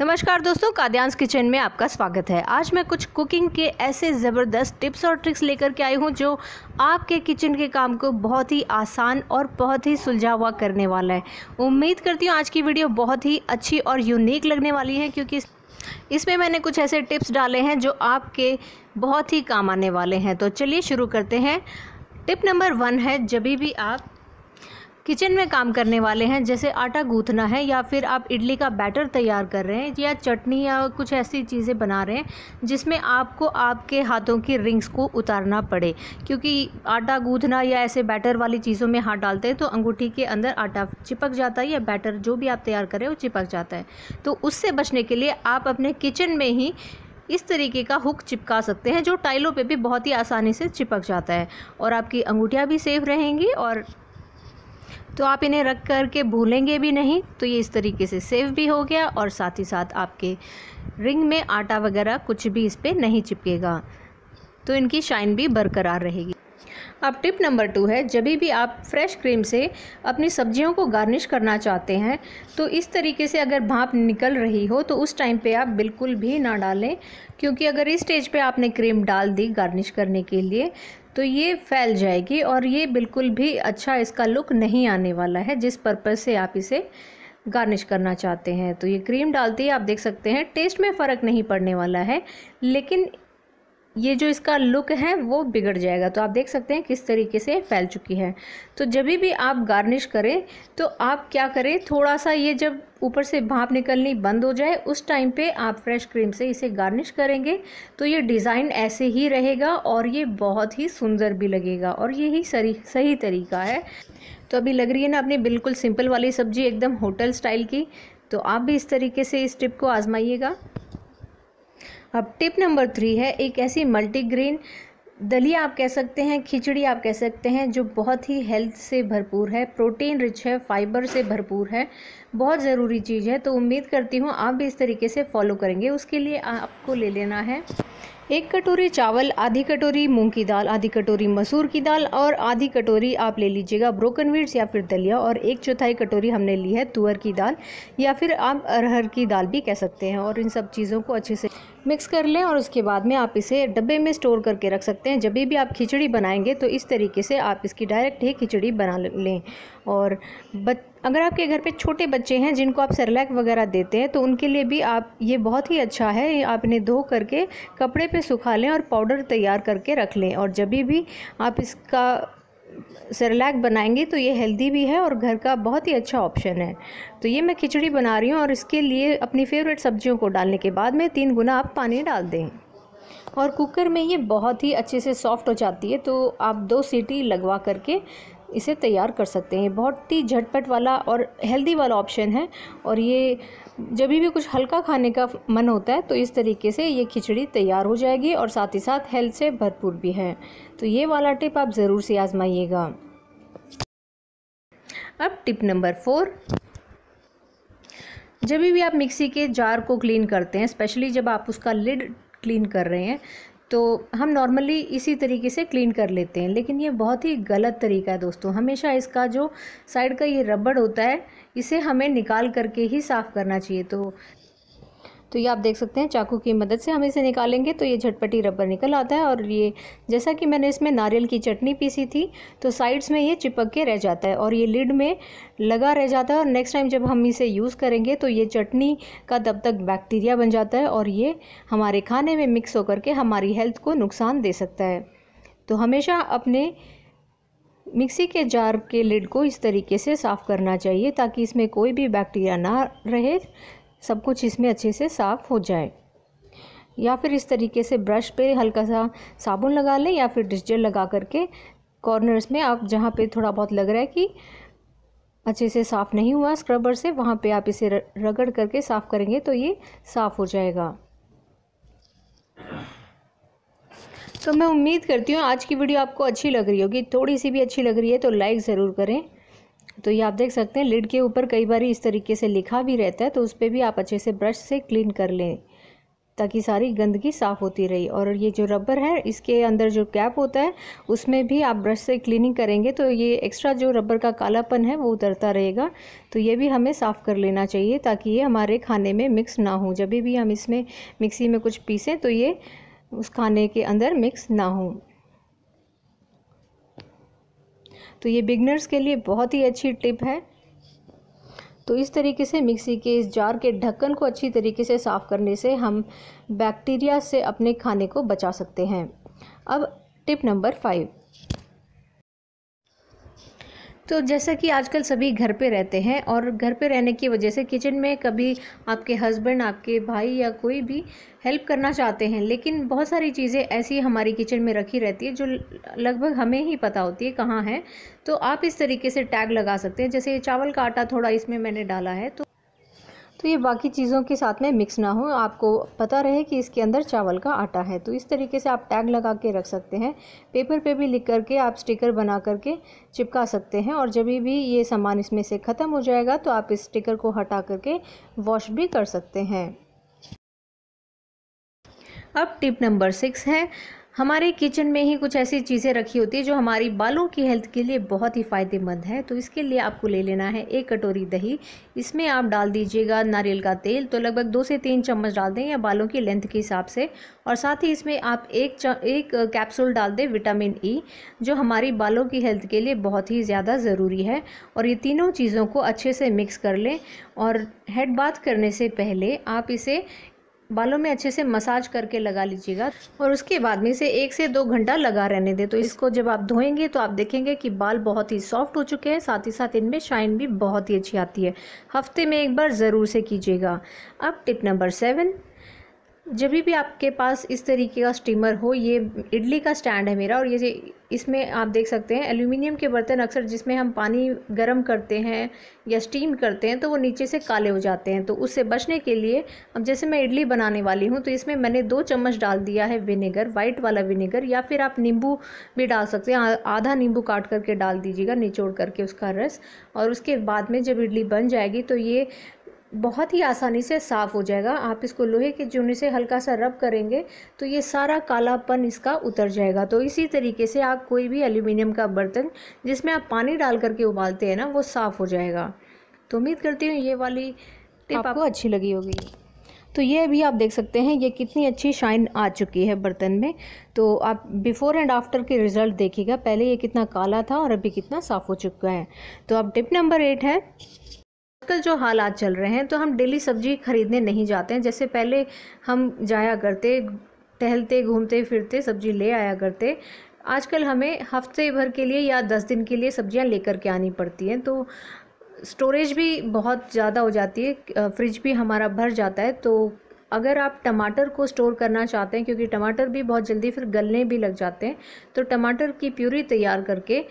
नमस्कार दोस्तों काद्यांश किचन में आपका स्वागत है आज मैं कुछ कुकिंग के ऐसे ज़बरदस्त टिप्स और ट्रिक्स लेकर के आई हूँ जो आपके किचन के काम को बहुत ही आसान और बहुत ही सुलझा हुआ करने वाला है उम्मीद करती हूँ आज की वीडियो बहुत ही अच्छी और यूनिक लगने वाली है क्योंकि इसमें मैंने कुछ ऐसे टिप्स डाले हैं जो आपके बहुत ही काम आने वाले हैं तो चलिए शुरू करते हैं टिप नंबर वन है जब भी आप किचन में काम करने वाले हैं जैसे आटा गूँथना है या फिर आप इडली का बैटर तैयार कर रहे हैं या चटनी या कुछ ऐसी चीज़ें बना रहे हैं जिसमें आपको आपके हाथों की रिंग्स को उतारना पड़े क्योंकि आटा गूँथना या ऐसे बैटर वाली चीज़ों में हाथ डालते हैं तो अंगूठी के अंदर आटा चिपक जाता है या बैटर जो भी आप तैयार करें वो चिपक जाता है तो उससे बचने के लिए आप अपने किचन में ही इस तरीके का हुक चिपका सकते हैं जो टाइलों पे भी बहुत ही आसानी से चिपक जाता है और आपकी अंगूठियाँ भी सेफ रहेंगी और तो आप इन्हें रख कर के भूलेंगे भी नहीं तो ये इस तरीके से सेव भी हो गया और साथ ही साथ आपके रिंग में आटा वगैरह कुछ भी इस पर नहीं चिपकेगा तो इनकी शाइन भी बरकरार रहेगी अब टिप नंबर टू है जब भी आप फ्रेश क्रीम से अपनी सब्जियों को गार्निश करना चाहते हैं तो इस तरीके से अगर भाप निकल रही हो तो उस टाइम पे आप बिल्कुल भी ना डालें क्योंकि अगर इस स्टेज पे आपने क्रीम डाल दी गार्निश करने के लिए तो ये फैल जाएगी और ये बिल्कुल भी अच्छा इसका लुक नहीं आने वाला है जिस पर्पज़ से आप इसे गार्निश करना चाहते हैं तो ये क्रीम डालते ही आप देख सकते हैं टेस्ट में फ़र्क नहीं पड़ने वाला है लेकिन ये जो इसका लुक है वो बिगड़ जाएगा तो आप देख सकते हैं किस तरीके से फैल चुकी है तो जब भी आप गार्निश करें तो आप क्या करें थोड़ा सा ये जब ऊपर से भाप निकलनी बंद हो जाए उस टाइम पे आप फ्रेश क्रीम से इसे गार्निश करेंगे तो ये डिज़ाइन ऐसे ही रहेगा और ये बहुत ही सुंदर भी लगेगा और यही सही सही तरीका है तो अभी लग रही है ना अपनी बिल्कुल सिंपल वाली सब्ज़ी एकदम होटल स्टाइल की तो आप भी इस तरीके से इस टिप को आजमाइएगा अब टिप नंबर थ्री है एक ऐसी मल्टीग्रेन दलिया आप कह सकते हैं खिचड़ी आप कह सकते हैं जो बहुत ही हेल्थ से भरपूर है प्रोटीन रिच है फाइबर से भरपूर है बहुत ज़रूरी चीज़ है तो उम्मीद करती हूँ आप भी इस तरीके से फॉलो करेंगे उसके लिए आपको ले लेना है एक कटोरी चावल आधी कटोरी मूंग की दाल आधी कटोरी मसूर की दाल और आधी कटोरी आप ले लीजिएगा ब्रोकन वीट्स या फिर दलिया और एक चौथाई कटोरी हमने ली है तुअर की दाल या फिर आप अरहर की दाल भी कह सकते हैं और इन सब चीज़ों को अच्छे से मिक्स कर लें और उसके बाद में आप इसे डब्बे में स्टोर करके रख सकते हैं जब भी आप खिचड़ी बनाएंगे तो इस तरीके से आप इसकी डायरेक्ट ही खिचड़ी बना लें और बच अगर आपके घर पे छोटे बच्चे हैं जिनको आप सरलैक वगैरह देते हैं तो उनके लिए भी आप ये बहुत ही अच्छा है आप इन्हें धो करके कपड़े पे सुखा लें और पाउडर तैयार करके रख लें और जब भी आप इसका सरलैक बनाएंगे तो ये हेल्दी भी है और घर का बहुत ही अच्छा ऑप्शन है तो ये मैं खिचड़ी बना रही हूँ और इसके लिए अपनी फेवरेट सब्जियों को डालने के बाद में तीन गुना आप पानी डाल दें और कुकर में ये बहुत ही अच्छे से सॉफ्ट हो जाती है तो आप दो सीटी लगवा करके इसे तैयार कर सकते हैं बहुत ही झटपट वाला और हेल्दी वाला ऑप्शन है और ये जब भी कुछ हल्का खाने का मन होता है तो इस तरीके से ये खिचड़ी तैयार हो जाएगी और साथ ही साथ हेल्थ से भरपूर भी है तो ये वाला टिप आप ज़रूर से आजमाइएगा अब टिप नंबर फोर जब भी आप मिक्सी के जार को क्लीन करते हैं स्पेशली जब आप उसका लिड क्लीन कर रहे हैं तो हम नॉर्मली इसी तरीके से क्लीन कर लेते हैं लेकिन ये बहुत ही गलत तरीका है दोस्तों हमेशा इसका जो साइड का ये रबड़ होता है इसे हमें निकाल करके ही साफ़ करना चाहिए तो तो ये आप देख सकते हैं चाकू की मदद से हम इसे निकालेंगे तो ये झटपटी रबर निकल आता है और ये जैसा कि मैंने इसमें नारियल की चटनी पीसी थी तो साइड्स में ये चिपक के रह जाता है और ये लिड में लगा रह जाता है और नेक्स्ट टाइम जब हम इसे यूज़ करेंगे तो ये चटनी का तब तक बैक्टीरिया बन जाता है और ये हमारे खाने में मिक्स होकर के हमारी हेल्थ को नुकसान दे सकता है तो हमेशा अपने मिक्सी के जार के लिड को इस तरीके से साफ़ करना चाहिए ताकि इसमें कोई भी बैक्टीरिया ना रहे सब कुछ इसमें अच्छे से साफ़ हो जाए या फिर इस तरीके से ब्रश पे हल्का सा साबुन लगा लें या फिर डिटर्जेंट लगा करके कॉर्नर्स में आप जहाँ पे थोड़ा बहुत लग रहा है कि अच्छे से साफ़ नहीं हुआ स्क्रबर से वहाँ पे आप इसे रगड़ करके साफ़ करेंगे तो ये साफ़ हो जाएगा तो मैं उम्मीद करती हूँ आज की वीडियो आपको अच्छी लग रही होगी थोड़ी सी भी अच्छी लग रही है तो लाइक ज़रूर करें तो ये आप देख सकते हैं लिड के ऊपर कई बार इस तरीके से लिखा भी रहता है तो उस पर भी आप अच्छे से ब्रश से क्लीन कर लें ताकि सारी गंदगी साफ़ होती रही और ये जो रबर है इसके अंदर जो कैप होता है उसमें भी आप ब्रश से क्लीनिंग करेंगे तो ये एक्स्ट्रा जो रबर का कालापन है वो उतरता रहेगा तो ये भी हमें साफ़ कर लेना चाहिए ताकि ये हमारे खाने में मिक्स ना हो जब भी हम इसमें मिक्सी में कुछ पीसें तो ये उस खाने के अंदर मिक्स ना हो तो ये बिगनर्स के लिए बहुत ही अच्छी टिप है तो इस तरीके से मिक्सी के इस जार के ढक्कन को अच्छी तरीके से साफ़ करने से हम बैक्टीरिया से अपने खाने को बचा सकते हैं अब टिप नंबर फाइव तो जैसा कि आजकल सभी घर पे रहते हैं और घर पे रहने की वजह से किचन में कभी आपके हस्बैंड आपके भाई या कोई भी हेल्प करना चाहते हैं लेकिन बहुत सारी चीज़ें ऐसी हमारी किचन में रखी रहती है जो लगभग हमें ही पता होती है कहाँ है तो आप इस तरीके से टैग लगा सकते हैं जैसे चावल का आटा थोड़ा इसमें मैंने डाला है तो तो ये बाकी चीज़ों के साथ में मिक्स ना हो आपको पता रहे कि इसके अंदर चावल का आटा है तो इस तरीके से आप टैग लगा के रख सकते हैं पेपर पे भी लिख करके आप स्टिकर बना करके चिपका सकते हैं और जब भी ये सामान इसमें से ख़त्म हो जाएगा तो आप इस स्टिकर को हटा करके वॉश भी कर सकते हैं अब टिप नंबर सिक्स है हमारे किचन में ही कुछ ऐसी चीज़ें रखी होती है जो हमारी बालों की हेल्थ के लिए बहुत ही फ़ायदेमंद है तो इसके लिए आपको ले लेना है एक कटोरी दही इसमें आप डाल दीजिएगा नारियल का तेल तो लगभग दो से तीन चम्मच डाल दें या बालों की लेंथ के हिसाब से और साथ ही इसमें आप एक एक कैप्सूल डाल दें विटामिन ई e, जो हमारी बालों की हेल्थ के लिए बहुत ही ज़्यादा ज़रूरी है और ये तीनों चीज़ों को अच्छे से मिक्स कर लें और हेड बाथ करने से पहले आप इसे बालों में अच्छे से मसाज करके लगा लीजिएगा और उसके बाद में इसे एक से दो घंटा लगा रहने दें तो इसको जब आप धोएंगे तो आप देखेंगे कि बाल बहुत ही सॉफ्ट हो चुके हैं साथ ही साथ इनमें शाइन भी बहुत ही अच्छी आती है हफ्ते में एक बार ज़रूर से कीजिएगा अब टिप नंबर सेवन जब भी आपके पास इस तरीके का स्टीमर हो ये इडली का स्टैंड है मेरा और ये इसमें आप देख सकते हैं एल्यूमिनियम के बर्तन अक्सर जिसमें हम पानी गर्म करते हैं या स्टीम करते हैं तो वो नीचे से काले हो जाते हैं तो उससे बचने के लिए अब जैसे मैं इडली बनाने वाली हूँ तो इसमें मैंने दो चम्मच डाल दिया है विनेगर वाइट वाला विनेगर या फिर आप नींबू भी डाल सकते हैं आधा नींबू काट करके डाल दीजिएगा निचोड़ करके उसका रस और उसके बाद में जब इडली बन जाएगी तो ये बहुत ही आसानी से साफ़ हो जाएगा आप इसको लोहे के चूनी से हल्का सा रब करेंगे तो ये सारा कालापन इसका उतर जाएगा तो इसी तरीके से आप कोई भी एल्यूमिनियम का बर्तन जिसमें आप पानी डाल करके उबालते हैं ना वो साफ़ हो जाएगा तो उम्मीद करती हूँ ये वाली टिप आपको अच्छी लगी होगी तो ये अभी आप देख सकते हैं ये कितनी अच्छी शाइन आ चुकी है बर्तन में तो आप बिफ़ोर एंड आफ्टर के रिज़ल्ट देखिएगा पहले ये कितना काला था और अभी कितना साफ़ हो चुका है तो अब टिप नंबर एट है आजकल जो हालात चल रहे हैं तो हम डेली सब्जी खरीदने नहीं जाते हैं जैसे पहले हम जाया करते टहलते घूमते फिरते सब्जी ले आया करते आजकल हमें हफ्ते भर के लिए या दस दिन के लिए सब्जियां लेकर के आनी पड़ती हैं तो स्टोरेज भी बहुत ज़्यादा हो जाती है फ्रिज भी हमारा भर जाता है तो अगर आप टमाटर को स्टोर करना चाहते हैं क्योंकि टमाटर भी बहुत जल्दी फिर गलने भी लग जाते हैं तो टमाटर की प्यूरी तैयार करके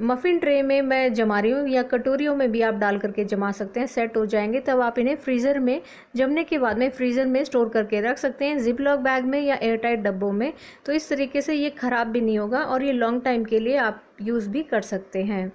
मफ़िन ट्रे में मैं जमा रही हूँ या कटोरियों में भी आप डाल करके जमा सकते हैं सेट हो जाएंगे तब आप इन्हें फ्रीज़र में जमने के बाद में फ्रीज़र में स्टोर करके रख सकते हैं जिप लॉक बैग में या एयरटाइट डब्बों में तो इस तरीके से ये ख़राब भी नहीं होगा और ये लॉन्ग टाइम के लिए आप यूज़ भी कर सकते हैं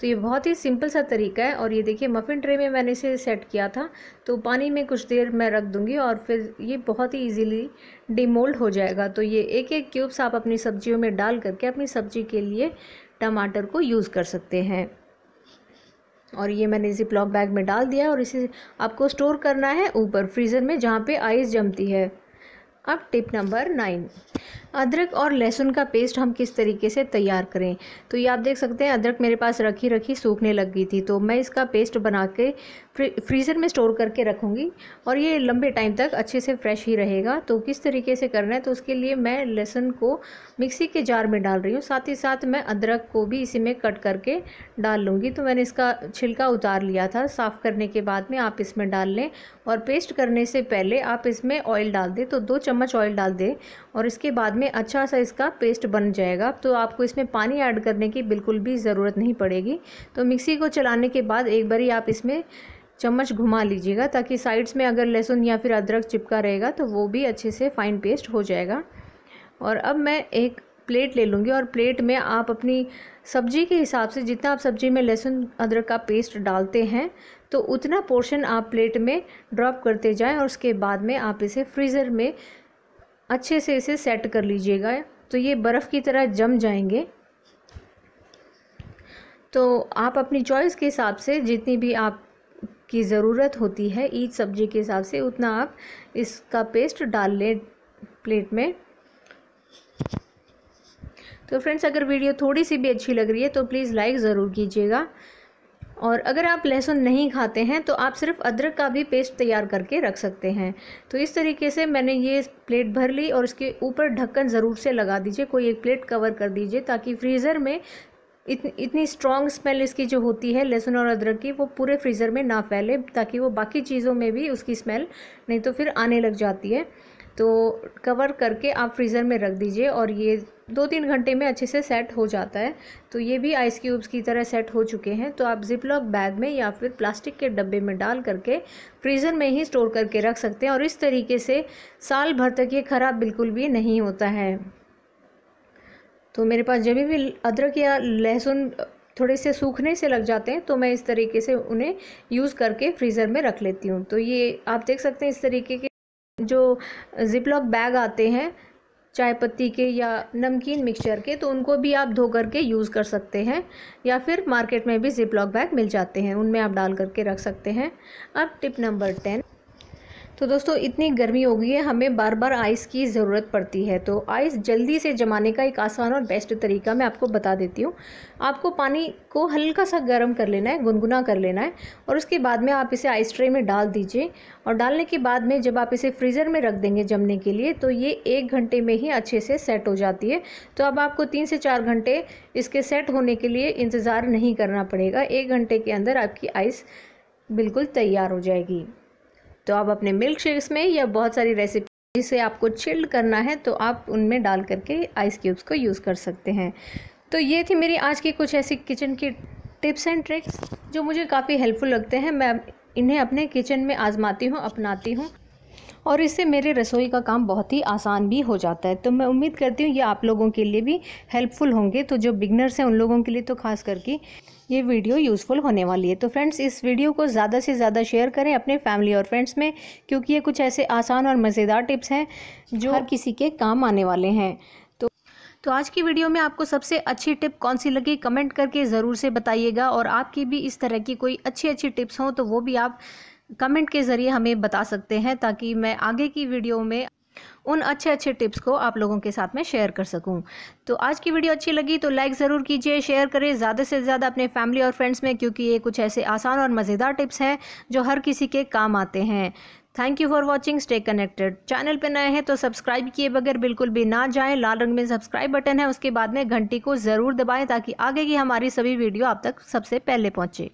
तो ये बहुत ही सिंपल सा तरीका है और ये देखिए मफ़िन ट्रे में मैंने इसे सेट किया था तो पानी में कुछ देर मैं रख दूँगी और फिर ये बहुत ही इजीली डिमोल्ड हो जाएगा तो ये एक एक क्यूब्स आप अपनी सब्जियों में डाल करके अपनी सब्जी के लिए टमाटर को यूज़ कर सकते हैं और ये मैंने इसी प्लॉक बैग में डाल दिया और इसे आपको स्टोर करना है ऊपर फ्रीज़र में जहाँ पे आइस जमती है अब टिप नंबर नाइन अदरक और लहसुन का पेस्ट हम किस तरीके से तैयार करें तो ये आप देख सकते हैं अदरक मेरे पास रखी रखी सूखने लग गई थी तो मैं इसका पेस्ट बना के फ्री फ्रीज़र में स्टोर करके रखूँगी और ये लंबे टाइम तक अच्छे से फ्रेश ही रहेगा तो किस तरीके से करना है तो उसके लिए मैं लहसुन को मिक्सी के जार में डाल रही हूँ साथ ही साथ मैं अदरक को भी इसी में कट करके डाल लूँगी तो मैंने इसका छिलका उतार लिया था साफ़ करने के बाद में आप इसमें डाल लें और पेस्ट करने से पहले आप इसमें ऑयल डाल दें तो दो चम्मच ऑयल डाल दें और इसके बाद में अच्छा सा इसका पेस्ट बन जाएगा तो आपको इसमें पानी ऐड करने की बिल्कुल भी ज़रूरत नहीं पड़ेगी तो मिक्सी को चलाने के बाद एक बारी आप इसमें चम्मच घुमा लीजिएगा ताकि साइड्स में अगर लहसुन या फिर अदरक चिपका रहेगा तो वो भी अच्छे से फाइन पेस्ट हो जाएगा और अब मैं एक प्लेट ले लूँगी और प्लेट में आप अपनी सब्जी के हिसाब से जितना आप सब्जी में लहसुन अदरक का पेस्ट डालते हैं तो उतना पोर्शन आप प्लेट में ड्रॉप करते जाएं और उसके बाद में आप इसे फ्रीज़र में अच्छे से इसे सेट कर लीजिएगा तो ये बर्फ़ की तरह जम जाएंगे तो आप अपनी चॉइस के हिसाब से जितनी भी आप की ज़रूरत होती है ईच सब्जी के हिसाब से उतना आप इसका पेस्ट डाल लें प्लेट में तो फ्रेंड्स अगर वीडियो थोड़ी सी भी अच्छी लग रही है तो प्लीज़ लाइक ज़रूर कीजिएगा और अगर आप लहसुन नहीं खाते हैं तो आप सिर्फ अदरक का भी पेस्ट तैयार करके रख सकते हैं तो इस तरीके से मैंने ये प्लेट भर ली और इसके ऊपर ढक्कन ज़रूर से लगा दीजिए कोई एक प्लेट कवर कर दीजिए ताकि फ्रीज़र में इतनी इतनी स्ट्रॉन्ग स्मेल इसकी जो होती है लहसुन और अदरक की वो पूरे फ्रीज़र में ना फैले ताकि वो बाकी चीज़ों में भी उसकी स्मेल नहीं तो फिर आने लग जाती है तो कवर करके आप फ्रीज़र में रख दीजिए और ये दो तीन घंटे में अच्छे से सेट हो जाता है तो ये भी आइस क्यूब्स की तरह सेट हो चुके हैं तो आप जिप लॉक बैग में या फिर प्लास्टिक के डब्बे में डाल करके फ्रीज़र में ही स्टोर करके रख सकते हैं और इस तरीके से साल भर तक ये ख़राब बिल्कुल भी नहीं होता है तो मेरे पास जब भी अदरक या लहसुन थोड़े से सूखने से लग जाते हैं तो मैं इस तरीके से उन्हें यूज़ करके फ्रीज़र में रख लेती हूँ तो ये आप देख सकते हैं इस तरीके के जो ज़िपलॉक बैग आते हैं चाय पत्ती के या नमकीन मिक्सचर के तो उनको भी आप धो करके यूज़ कर सकते हैं या फिर मार्केट में भी ज़िपलॉक बैग मिल जाते हैं उनमें आप डाल करके रख सकते हैं अब टिप नंबर टेन तो दोस्तों इतनी गर्मी हो गई है हमें बार बार आइस की ज़रूरत पड़ती है तो आइस जल्दी से जमाने का एक आसान और बेस्ट तरीका मैं आपको बता देती हूँ आपको पानी को हल्का सा गर्म कर लेना है गुनगुना कर लेना है और उसके बाद में आप इसे आइस ट्रे में डाल दीजिए और डालने के बाद में जब आप इसे फ्रीज़र में रख देंगे जमने के लिए तो ये एक घंटे में ही अच्छे से सेट हो जाती है तो अब आपको तीन से चार घंटे इसके सेट होने के लिए इंतज़ार नहीं करना पड़ेगा एक घंटे के अंदर आपकी आइस बिल्कुल तैयार हो जाएगी तो आप अपने मिल्क शेक्स में या बहुत सारी रेसिपी जिसे आपको चिल्ड करना है तो आप उनमें डाल करके आइस क्यूब्स को यूज़ कर सकते हैं तो ये थी मेरी आज की कुछ ऐसी किचन की टिप्स एंड ट्रिक्स जो मुझे काफ़ी हेल्पफुल लगते हैं मैं इन्हें अपने किचन में आजमाती हूँ अपनाती हूँ और इससे मेरे रसोई का काम बहुत ही आसान भी हो जाता है तो मैं उम्मीद करती हूँ ये आप लोगों के लिए भी हेल्पफुल होंगे तो जो बिगनर्स हैं उन लोगों के लिए तो खास करके ये वीडियो यूज़फुल होने वाली है तो फ्रेंड्स इस वीडियो को ज़्यादा से ज़्यादा शेयर करें अपने फैमिली और फ्रेंड्स में क्योंकि ये कुछ ऐसे आसान और मज़ेदार टिप्स हैं जो हर किसी के काम आने वाले हैं तो, तो आज की वीडियो में आपको सबसे अच्छी टिप कौन सी लगी कमेंट करके ज़रूर से बताइएगा और आपकी भी इस तरह की कोई अच्छी अच्छी टिप्स हों तो वो भी आप कमेंट के ज़रिए हमें बता सकते हैं ताकि मैं आगे की वीडियो में उन अच्छे अच्छे टिप्स को आप लोगों के साथ में शेयर कर सकूं तो आज की वीडियो अच्छी लगी तो लाइक ज़रूर कीजिए शेयर करें ज़्यादा से ज़्यादा अपने फैमिली और फ्रेंड्स में क्योंकि ये कुछ ऐसे आसान और मज़ेदार टिप्स हैं जो हर किसी के काम आते हैं thank you for watching stay connected channel पर नए हैं तो सब्सक्राइब किए बगैर बिल्कुल भी ना जाएँ लाल रंग में सब्सक्राइब बटन है उसके बाद में घंटी को ज़रूर दबाएं ताकि आगे की हमारी सभी वीडियो आप तक सबसे पहले पहुँचे